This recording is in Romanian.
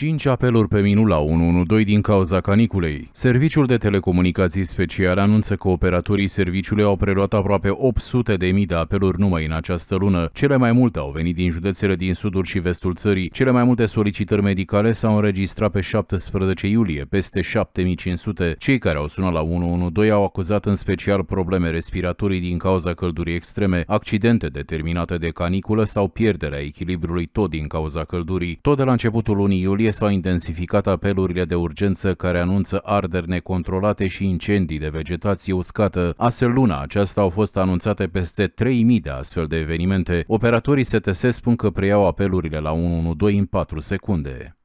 5 apeluri pe minut la 112 din cauza caniculei. Serviciul de telecomunicații special anunță că operatorii serviciului au preluat aproape 800 de mii de apeluri numai în această lună. Cele mai multe au venit din județele din sudul și vestul țării. Cele mai multe solicitări medicale s-au înregistrat pe 17 iulie, peste 7500. Cei care au sunat la 112 au acuzat în special probleme respiratorii din cauza căldurii extreme, accidente determinate de caniculă sau pierderea echilibrului tot din cauza căldurii. Tot de la începutul lunii iulie, noiembrie s-au intensificat apelurile de urgență care anunță arderi necontrolate și incendii de vegetație uscată. Astfel, luna aceasta au fost anunțate peste 3.000 de astfel de evenimente. Operatorii STS spun că preiau apelurile la 112 în 4 secunde.